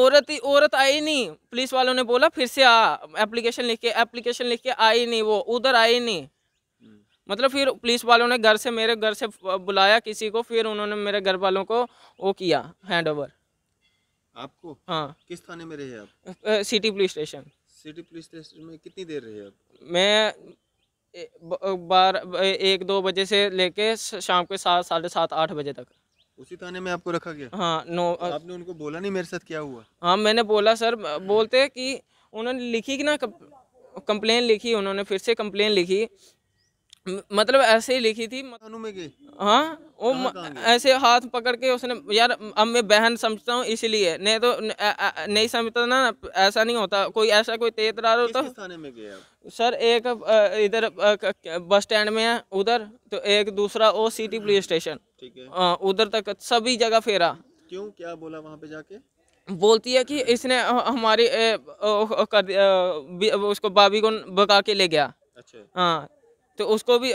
औरत ही औरत आई नहीं पुलिस वालों ने बोला फिर से आ एप्लीकेशन लिख के एप्लीकेशन लिख के आई नहीं वो उधर आई नहीं मतलब फिर पुलिस वालों ने घर से मेरे घर से बुलाया किसी को फिर उन्होंने मेरे घर वालों को वो किया हैंड ओवर आपको हाँ किस थाने में रहे आप city police station city police station में कितनी देर रहे आप मैं बार एक दो बजे से लेके शाम के सात साढ़े सात आठ बजे तक उसी थाने में आपको रखा गया हाँ नो तो आपने उनको बोला नहीं मेरे साथ क्या हुआ हाँ मैंने बोला सर बोलते कि उन्होंने लिखी कि ना कंप्लेन लिखी उन्होंने फिर से कंप्लेन लिखी मतलब ऐसे ही लिखी थी हाँ वो ऐसे हाथ पकड़ के उसने यार अब मैं बहन समझता हूँ इसलिए नहीं तो नहीं समझता ना ऐसा नहीं होता कोई ऐसा कोई तेजरार हो तो सर एक इधर बस स्टैंड में है उधर तो एक दूसरा वो सिटी पुलिस स्टेशन उधर तक सभी जगह फेरा क्यों क्या बोला वहाँ पे जाके बोलती है कि इसने हमारी ए, ओ, उसको बाबी को बका के ले गया अच्छा हाँ तो उसको भी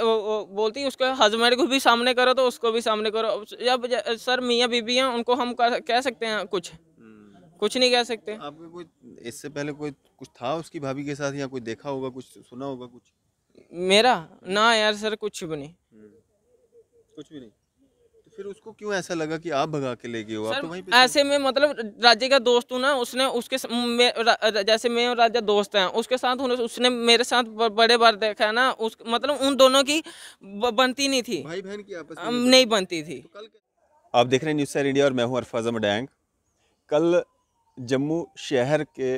बोलती उसके हस्बैंड को भी सामने करो तो उसको भी सामने करो जब सर मियाँ बीबी हैं उनको हम कह सकते हैं कुछ हम्म। कुछ नहीं कह सकते आपके कोई इससे पहले कोई कुछ था उसकी भाभी के साथ या कोई देखा होगा कुछ सुना होगा कुछ मेरा ना यार सर कुछ भी नहीं हम्म। कुछ भी नहीं फिर उसको क्यों ऐसा लगा कि आप भगा के ले गए हो आप तो वहीं पे ऐसे में मतलब राज्य का दोस्त हूँ ना उसने उसके जैसे मैं और राजा दोस्त हैं उसके साथ उसने मेरे साथ बड़े बार देखा है ना उस मतलब उन दोनों की बनती नहीं थी भाई बहन की आपस में नहीं बनती थी तो आप देख रहे हैं न्यूज़ इंडिया और मैं हूँ अरफाजम डैंग कल जम्मू शहर के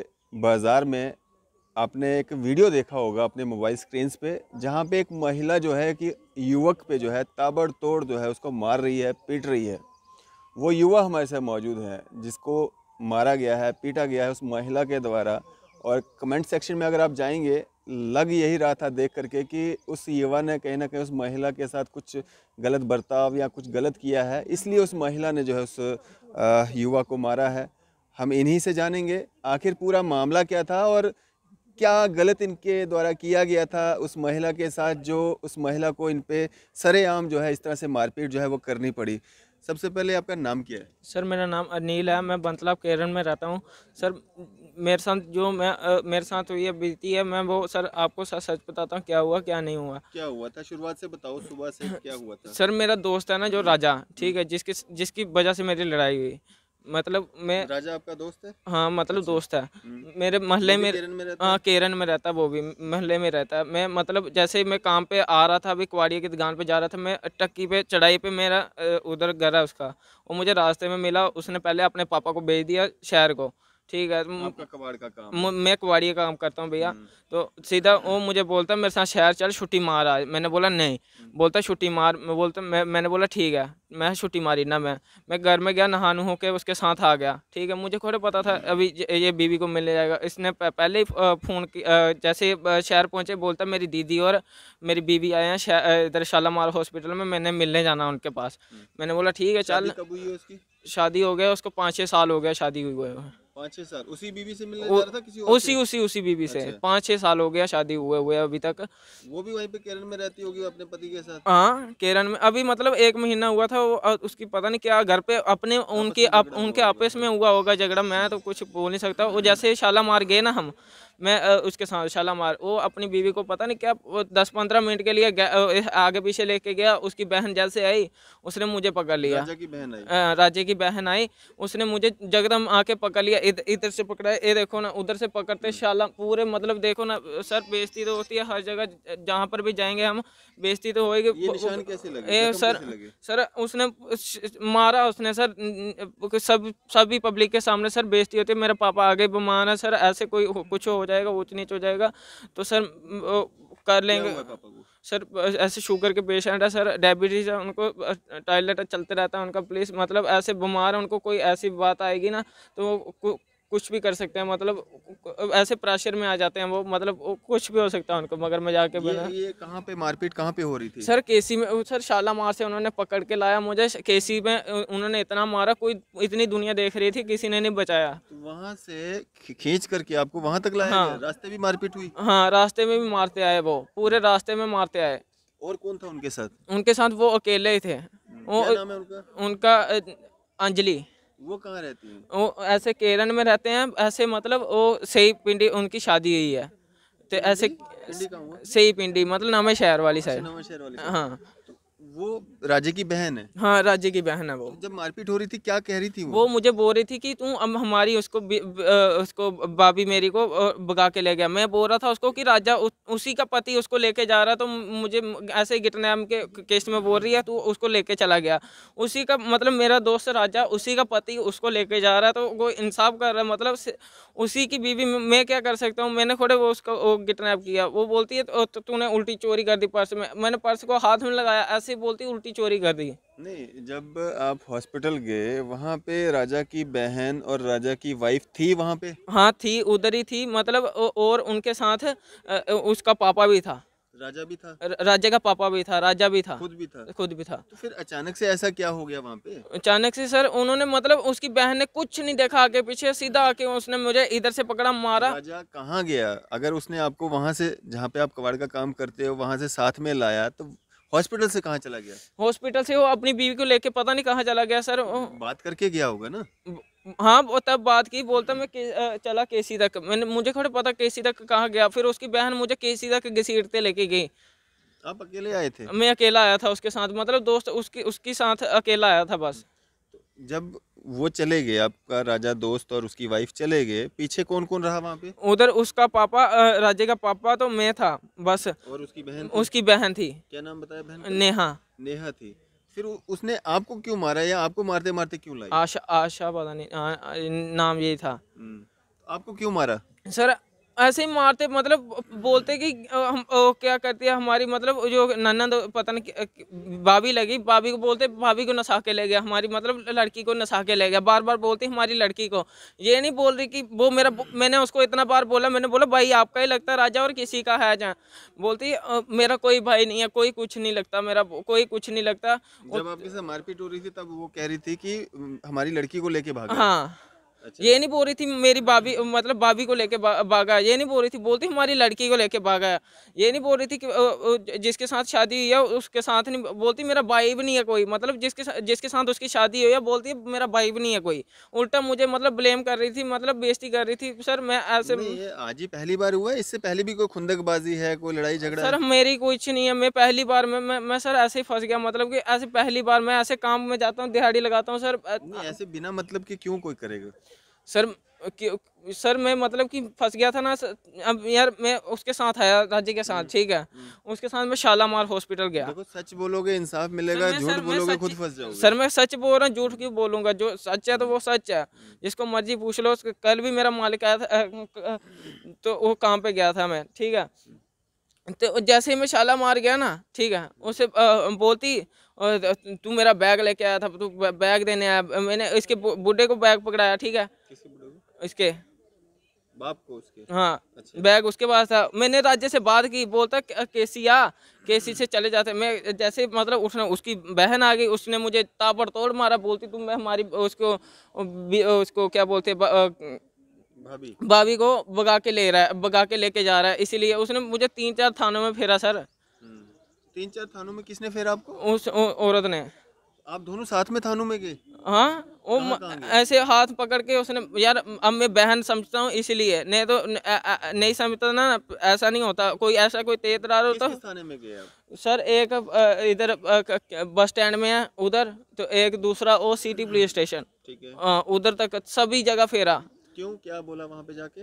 बाज़ार में आपने एक वीडियो देखा होगा अपने मोबाइल स्क्रीन पे जहाँ पे एक महिला जो है कि युवक पे जो है ताबड़तोड़ जो है उसको मार रही है पीट रही है वो युवा हमारे साथ मौजूद है जिसको मारा गया है पीटा गया है उस महिला के द्वारा और कमेंट सेक्शन में अगर आप जाएंगे लग यही रहा था देख करके कि उस युवा ने कहीं ना कहीं उस महिला के साथ कुछ गलत बर्ताव या कुछ गलत किया है इसलिए उस महिला ने जो है उस युवा को मारा है हम इन्हीं से जानेंगे आखिर पूरा मामला क्या था और क्या गलत इनके द्वारा किया गया था उस महिला के साथ जो उस महिला को इन पे सरेआम जो है इस तरह से मारपीट जो है वो करनी पड़ी सबसे पहले आपका नाम क्या है सर मेरा नाम अनिल है मैं बंतला केरन में रहता हूँ सर मेरे साथ जो मैं मेरे साथ हुई है बीती है मैं वो सर आपको सर सच बताता हूँ क्या हुआ क्या नहीं हुआ क्या हुआ था शुरुआत से बताओ सुबह से क्या हुआ था सर मेरा दोस्त है ना जो राजा ठीक है जिसकी जिसकी वजह से मेरी लड़ाई हुई मतलब मैं राजा आपका दोस्त है हाँ मतलब अच्छा। दोस्त है हम्म। मेरे मोहल्ले में हाँ केरन में रहता हाँ, वो भी मोहल्ले में रहता है मैं मतलब जैसे मैं काम पे आ रहा था अभी कुआड़िया की दुकान पे जा रहा था मैं टक्की पे चढ़ाई पे मेरा उधर घर है उसका वो मुझे रास्ते में मिला उसने पहले अपने पापा को भेज दिया शहर को ठीक तो है मैं कबाड़ी का काम करता हूँ भैया हम्म। तो सीधा वो मुझे बोलता मेरे साथ शहर चल छुट्टी मार आ मैंने बोला नहीं हम्म। बोलता छुट्टी मार मैं बोलता मैं मैंने बोला ठीक है मैं छुट्टी मारी ना मैं मैं घर में गया नहा नू के उसके साथ आ गया ठीक है मुझे खोरे पता था हम्म। अभी ये बीवी को मिलने जाएगा इसने पहले ही फ़ोन जैसे शहर पहुँचे बोलता मेरी दीदी और मेरी बीवी आए हैं इधर शालामार हॉस्पिटल में मैंने मिलने जाना उनके पास मैंने बोला ठीक है चल शादी हो गया उसको पाँच छः साल हो गया शादी हुई हुए पाँच साल उसी उसी उसी से अच्छा। पाँच साल हो गया शादी हुए हुए अभी तक वो भी वहीं पे केरन में रहती होगी अपने पति के साथ हाँ केरन में अभी मतलब एक महीना हुआ था वो उसकी पता नहीं क्या घर पे अपने उनके उनके आपस में हुआ होगा झगड़ा मैं तो कुछ बोल नहीं सकता वो जैसे शाला मार गए ना हम मैं उसके साथ शाला मार वो अपनी बीवी को पता नहीं क्या दस पंद्रह मिनट के लिए आगे पीछे लेके गया उसकी बहन जैसे आई उसने मुझे पकड़ लिया राजा की बहन आई राजे की बहन आई उसने मुझे जगदम आके पकड़ लिया इधर से पकड़ा ये देखो ना उधर से पकड़ते शाला पूरे मतलब देखो ना सर बेजती तो होती है हर जगह जहाँ पर भी जाएंगे हम बेजती तो होगी ये मतलब सर सर उसने मारा उसने सर सब सभी पब्लिक के सामने सर बेजती होती है मेरा पापा आगे बीमार है सर ऐसे कोई कुछ हो जाएगा ऊँच नीच हो जाएगा तो सर कर लेंगे सर ऐसे शुगर के पेशेंट है सर डायबिटीज़ है उनको टॉयलेट चलते रहता है उनका प्लीज़ मतलब ऐसे बीमार है उनको कोई ऐसी बात आएगी ना तो कुछ भी कर सकते हैं मतलब ऐसे प्रेशर में आ जाते हैं वो मतलब वो कुछ भी हो सकता है उनको मगर मैं जाके बना ये, ये कहाँ पे मारपीट कहाँ पे हो रही थी सर केसी में सर शालामार से उन्होंने पकड़ के लाया मुझे केसी में उन्होंने इतना मारा कोई इतनी दुनिया देख रही थी किसी ने नहीं बचाया वहाँ से खींच करके आपको वहाँ तक लाया हाँ रास्ते भी मारपीट हुई हाँ रास्ते में भी मारते आए वो पूरे रास्ते में मारते आए और कौन था उनके साथ उनके साथ वो अकेले ही थे हम्म, उनका अंजलि वो कहाँ रहती हैं वो ऐसे केरन में रहते हैं ऐसे मतलब वो सही पिंडी उनकी शादी हुई है तो ऐसे सही पिंडी मतलब नवे शहर वाली साइड अच्छा, हाँ वो राजे की बहन है हाँ राजे की बहन है वो जब मारपीट हो रही थी क्या कह रही थी वो, वो मुझे बोल रही थी कि तू अब हमारी उसको उसको भाभी मेरी को भगा के ले गया मैं बोल रहा था उसको कि राजा उ, उसी का पति उसको लेके जा रहा तो मुझे ऐसे ही गिटनाम के केस में बोल रही है तू उसको लेके चला गया उसी का मतलब मेरा दोस्त राजा उसी का पति उसको लेके जा रहा तो वो इंसाफ कर रहा है मतलब उसी की बीवी मैं क्या कर सकता हूँ मैंने थोड़े वो उसका गिटनैप किया वो बोलती है तो, तो तूने उल्टी चोरी कर दी पर्स में मैंने पर्स को हाथ में लगाया ऐसे ऐसे बोलती उल्टी चोरी कर दी नहीं जब आप हॉस्पिटल गए वहाँ पे राजा की बहन और राजा की वाइफ थी वहाँ पे हाँ थी उधर ही थी मतलब और उनके साथ उसका पापा भी था राजा भी था राजा का पापा भी था राजा भी था खुद भी था खुद भी था तो फिर अचानक से ऐसा क्या हो गया वहाँ पे अचानक से सर उन्होंने मतलब उसकी बहन ने कुछ नहीं देखा आगे पीछे सीधा आके उसने मुझे इधर से पकड़ा मारा राजा कहाँ गया अगर उसने आपको वहाँ से जहाँ पे आप कबाड़ का काम करते हो वहाँ से साथ में लाया तो हॉस्पिटल से कहाँ चला गया हॉस्पिटल से वो अपनी बीवी को लेके पता नहीं कहाँ चला गया सर बात करके गया होगा ना हाँ वो तब बात की बोलता मैं के, चला केसी तक मैंने मुझे खड़े पता केसी तक कहाँ गया फिर उसकी बहन मुझे केसी तक घसीटते लेके गई आप अकेले आए थे मैं अकेला आया था उसके साथ मतलब दोस्त उसकी उसके साथ अकेला आया था बस जब वो चले गए आपका राजा दोस्त और उसकी वाइफ चले गए पीछे कौन कौन रहा वहाँ पे उधर उसका पापा राजे का पापा तो मैं था बस और उसकी बहन थी? उसकी बहन थी क्या नाम बताया बहन नेहा नेहा थी फिर उसने आपको क्यों मारा या आपको मारते मारते क्यों लाई आशा आशा पता नहीं नाम यही था हम्म, तो आपको क्यों मारा सर ऐसे ही मारते मतलब बोलते कि हम ओ, क्या करती है हमारी मतलब जो ननंद पता नहीं भाभी लगी भाभी को बोलते भाभी को नसा के ले गया हमारी मतलब लड़की को नसा के ले गया बार बार बोलती हमारी लड़की को ये नहीं बोल रही कि वो मेरा मैंने उसको इतना बार बोला मैंने बोला भाई आपका ही लगता राजा और किसी का है जहाँ बोलती मेरा कोई भाई नहीं है कोई कुछ नहीं लगता मेरा कोई कुछ नहीं लगता जब आपके से मारपीट हो रही थी तब वो कह रही थी कि हमारी लड़की को लेके भाग हाँ अच्छा। ये नहीं बोल रही थी मेरी भाभी मतलब भाभी को लेके भागा ये नहीं बोल रही थी बोलती हमारी लड़की को लेके भागा ये नहीं बोल रही थी कि जिसके साथ शादी हुई है उसके साथ नहीं बोलती मेरा भाई भी नहीं है कोई मतलब जिसके जिसके साथ उसकी शादी हुई है बोलती है मेरा भाई भी नहीं है कोई उल्टा मुझे मतलब ब्लेम कर रही थी मतलब बेजती कर रही थी सर मैं ऐसे आज ही पहली बार हुआ इससे पहले भी कोई खुंदकबाजी है कोई लड़ाई झगड़ा सर मेरी कुछ नहीं है मैं पहली बार में मैं सर ऐसे ही फंस गया मतलब की ऐसे पहली बार मैं ऐसे काम में जाता हूँ दिहाड़ी लगाता हूँ सर ऐसे बिना मतलब की क्यों कोई करेगा सर सर मैं मतलब कि फंस गया था ना अब यार मैं उसके साथ आया राज्य के साथ हम्म, ठीक है हम्म। उसके साथ मैं शालामार हॉस्पिटल गया देखो सच बोलोगे इंसाफ मिलेगा झूठ बोलोगे खुद फंस जाओगे सर मैं सच बोल रहा हूँ झूठ क्यों बोलूंगा जो सच है तो वो सच है हम्म। जिसको मर्जी पूछ लो कल भी मेरा मालिक आया था तो वो काम पे गया था मैं ठीक है तो जैसे ही मैं शाला मार गया ना ठीक है उसे बोलती तू मेरा बैग लेके आया था तू बैग देने आया मैंने इसके बूढ़े को बैग पकड़ाया ठीक है इसके बाप को उसके हाँ अच्छा। बैग उसके पास था मैंने राज्य तो से बात की बोलता केसी आ केसी से चले जाते मैं जैसे मतलब उसने उसकी बहन आ गई उसने मुझे ताबड़तोड़ मारा बोलती तुम मैं हमारी उसको उसको क्या बोलते भाभी को बगा के ले रहा है बगा के लेके जा रहा है इसीलिए उसने मुझे तीन चार थानों में फेरा सर हम्म। तीन चार थानों में किसने फेरा आपको उस औरत ने आप दोनों साथ में थानों में गए हाँ वो ऐसे हाथ पकड़ के उसने यार अब मैं बहन समझता हूँ इसीलिए नहीं तो न, नहीं समझता ना ऐसा नहीं होता कोई ऐसा कोई तेज हो तो थाने में गए आप सर एक इधर बस स्टैंड में है उधर तो एक दूसरा वो सिटी हम्म। पुलिस स्टेशन ठीक है उधर तक सभी जगह फेरा क्यों क्या बोला वहाँ पे जाके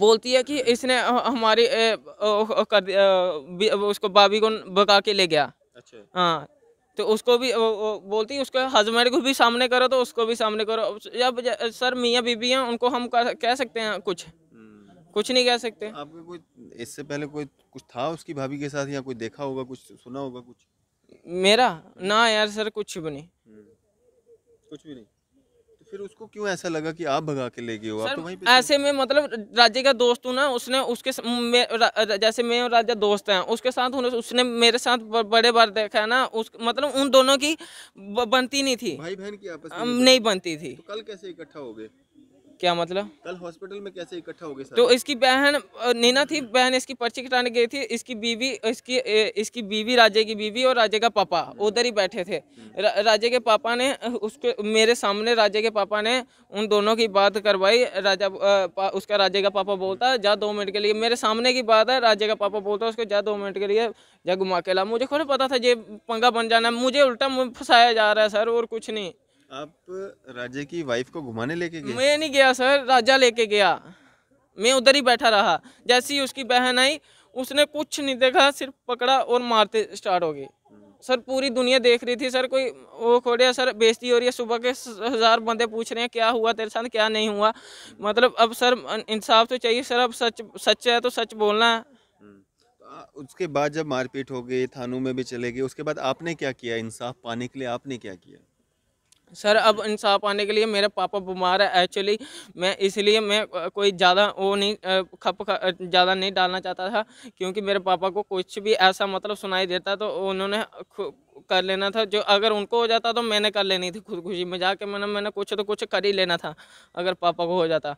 बोलती है कि इसने हमारी ए, ओ, कर उसको बाबी को बगा के ले गया अच्छा हाँ तो उसको भी बोलती उसके हस्बैंड को भी सामने करो तो उसको भी सामने करो जब सर मियाँ बीबी हैं उनको हम कह सकते हैं कुछ हम्म। कुछ नहीं कह सकते आपके कोई इससे पहले कोई कुछ था उसकी भाभी के साथ या कोई देखा होगा कुछ सुना होगा कुछ मेरा ना यार सर कुछ भी नहीं हम्म। कुछ भी नहीं फिर उसको क्यों ऐसा लगा कि आप भगा के ले गए हो आप तो वहीं पे ऐसे में मतलब राज्य का दोस्त हूँ ना उसने उसके मे, जैसे मैं और राजा दोस्त हैं उसके साथ उसने मेरे साथ बड़े बार देखा है ना उस मतलब उन दोनों की बनती नहीं थी भाई बहन की आपस में नहीं बनती थी तो कल कैसे इकट्ठा हो गए क्या मतलब कल हॉस्पिटल में कैसे इकट्ठा हो गए तो इसकी बहन नीना थी बहन इसकी पर्ची कटाने गई थी इसकी बीवी इसकी इसकी बीवी राजे की बीवी और राजे का पापा हम्म। उधर ही बैठे थे हम्म। रा, राजे के पापा ने उसके मेरे सामने राजे के पापा ने उन दोनों की बात करवाई राजा पा, उसका राजे का पापा बोलता जा दो मिनट के लिए मेरे सामने की बात है राजे का पापा बोलता उसको जा दो मिनट के लिए जा घुमा के ला मुझे खुद पता था ये पंगा बन जाना मुझे उल्टा फंसाया जा रहा है सर और कुछ नहीं आप राजे की वाइफ को घुमाने लेके गए मैं नहीं गया सर राजा लेके गया मैं उधर ही बैठा रहा जैसी उसकी बहन आई उसने कुछ नहीं देखा सिर्फ पकड़ा और मारते स्टार्ट हो गए सर पूरी दुनिया देख रही थी सर कोई वो खोड़े सर बेजती हो रही है सुबह के हज़ार बंदे पूछ रहे हैं क्या हुआ तेरे साथ क्या नहीं हुआ मतलब अब सर इंसाफ तो चाहिए सर अब सच सच है तो सच बोलना है हम्म। तो उसके बाद जब मारपीट हो गई थानों में भी चले गए उसके बाद आपने क्या किया इंसाफ पाने के लिए आपने क्या किया सर अब इंसाफ आने के लिए मेरे पापा बीमार है एक्चुअली मैं इसलिए मैं कोई ज़्यादा वो नहीं खप ज़्यादा नहीं डालना चाहता था क्योंकि मेरे पापा को कुछ भी ऐसा मतलब सुनाई देता तो उन्होंने कर लेना था जो अगर उनको हो जाता तो मैंने कर लेनी थी खुदकुशी में जाके मैंने मतलब मैंने कुछ तो कुछ कर ही लेना था अगर पापा को हो जाता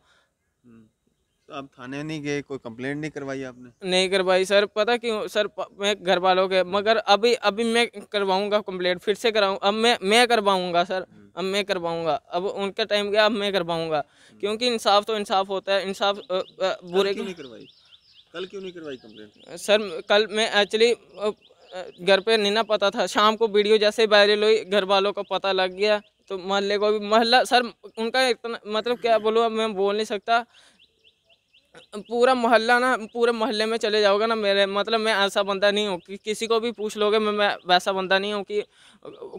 तो आप थाने नहीं गए कोई कंप्लेंट नहीं करवाई आपने नहीं करवाई सर पता क्यों सर मैं घर वालों के मगर अभी अभी मैं करवाऊंगा कंप्लेंट फिर से कराऊँ अब मैं मैं करवाऊंगा सर हम्म। अब मैं करवाऊंगा अब उनका टाइम गया अब मैं करवाऊंगा हम्म। क्योंकि इंसाफ तो इंसाफ होता है इंसाफ बुरे क्यों नहीं करवाई कल क्यों नहीं करवाई कम्प्लेंट सर कल मैं एक्चुअली घर पे नहीं ना पता था शाम को वीडियो जैसे वायरल हुई घर वालों को पता लग गया तो मोहल्ले को भी मोहल्ला सर उनका इतना मतलब क्या बोलूँ अब मैं बोल नहीं सकता पूरा मोहल्ला ना पूरे मोहल्ले में चले जाओगे ना मेरे मतलब मैं ऐसा बंदा नहीं हूँ कि किसी को भी पूछ लोगे मैं मैं वैसा बंदा नहीं हूँ कि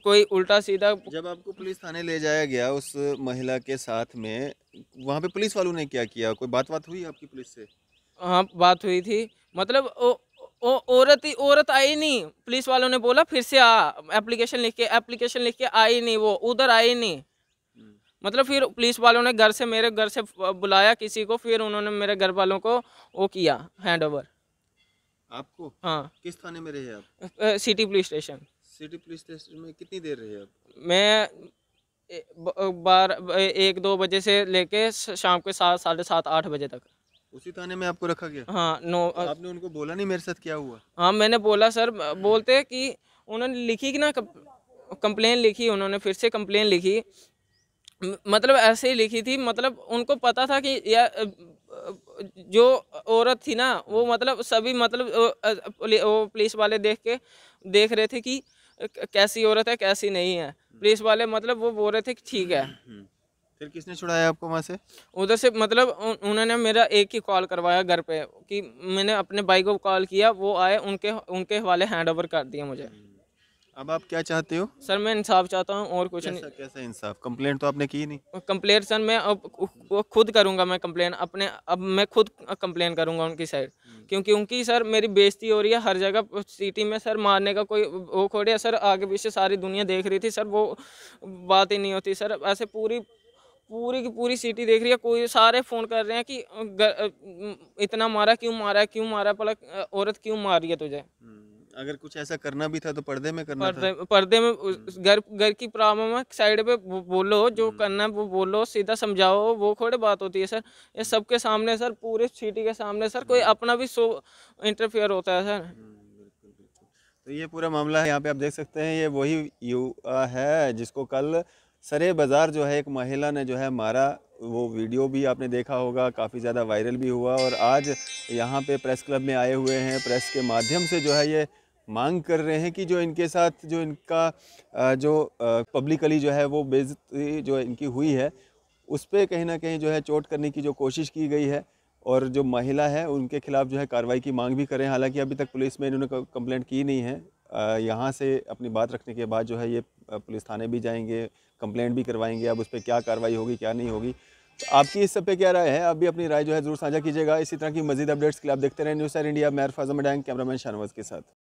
कोई उल्टा सीधा जब आपको पुलिस थाने ले जाया गया उस महिला के साथ में वहाँ पे पुलिस वालों ने क्या किया कोई बात बात हुई आपकी पुलिस से हाँ बात हुई थी मतलब ओ, ओ, औरत ही औरत आई नहीं पुलिस वालों ने बोला फिर से आ एप्लीकेशन लिख के एप्लीकेशन लिख के आई नहीं वो उधर आई नहीं मतलब फिर पुलिस वालों ने घर से मेरे घर से बुलाया किसी को फिर उन्होंने मेरे घर वालों को वो किया हैंड ओवर आपको हाँ किस थाने में रहे आप city police station city police station में कितनी देर रहे आप मैं बार एक दो बजे से लेके शाम के सात साढ़े सात आठ बजे तक उसी थाने में आपको रखा गया हाँ नो तो आपने उनको बोला नहीं मेरे साथ क्या हुआ हाँ मैंने बोला सर बोलते कि उन्होंने लिखी कि ना कंप्लेन लिखी उन्होंने फिर से कंप्लेन लिखी मतलब ऐसे ही लिखी थी मतलब उनको पता था कि या जो औरत थी ना वो मतलब सभी मतलब वो पुलिस वाले देख के देख रहे थे कि कैसी औरत है कैसी नहीं है पुलिस वाले मतलब वो बोल रहे थे कि ठीक है हम्म, हम्म। फिर किसने छुड़ाया आपको वहाँ से उधर से मतलब उन्होंने मेरा एक ही कॉल करवाया घर पे कि मैंने अपने भाई को कॉल किया वो आए उनके उनके वाले हैंड ओवर कर दिया मुझे हम्म। अब आप क्या चाहते हो सर मैं इंसाफ चाहता हूँ और कुछ कैसा, नहीं कैसा इंसाफ कंप्लेंट तो आपने की नहीं कम्प्लेट सर मैं अब वो खुद करूँगा मैं कंप्लेन अपने अब मैं खुद कंप्लेन करूँगा उनकी साइड हम्म। क्योंकि उनकी सर मेरी बेइज्जती हो रही है हर जगह सिटी में सर मारने का कोई वो खोड़े सर आगे पीछे सारी दुनिया देख रही थी सर वो बात ही नहीं होती सर ऐसे पूरी पूरी की पूरी सिटी देख रही है कोई सारे फ़ोन कर रहे हैं कि इतना मारा क्यों मारा क्यों मारा पला औरत क्यों मार रही है तुझे हम्म। अगर कुछ ऐसा करना भी था तो पर्दे में करना पर्दे, था पर्दे में घर घर की प्रॉब्लम है साइड पे बोलो जो हम्म। करना है वो बोलो सीधा समझाओ वो थोड़ी बात होती है सर ये सबके सामने सर पूरे सिटी के सामने सर कोई हम्म। अपना भी सो इंटरफेयर होता है सर हम्म, तो ये पूरा मामला है यहाँ पे आप देख सकते हैं ये वही युवा है जिसको कल सरे बाज़ार जो है एक महिला ने जो है मारा वो वीडियो भी आपने देखा होगा काफ़ी ज़्यादा वायरल भी हुआ और आज यहाँ पे प्रेस क्लब में आए हुए हैं प्रेस के माध्यम से जो है ये मांग कर रहे हैं कि जो इनके साथ जो इनका जो पब्लिकली जो है वो बेजती जो इनकी हुई है उस पर कहीं ना कहीं जो है चोट करने की जो कोशिश की गई है और जो महिला है उनके खिलाफ़ जो है कार्रवाई की मांग भी करें हालांकि अभी तक पुलिस में इन्होंने कंप्लेंट की नहीं है यहाँ से अपनी बात रखने के बाद जो है ये पुलिस थाने भी जाएंगे कंप्लेंट भी करवाएंगे अब उस पर क्या कार्रवाई होगी क्या नहीं होगी तो आपकी इस सब पे क्या राय है आप भी अपनी राय जो है जरूर साझा कीजिएगा इसी तरह की मजीद अपडेट्स के लिए आप देखते रहें न्यूज़ इंडिया मैं अरफाजम डैंग कैमरामैन शाहनवाज के साथ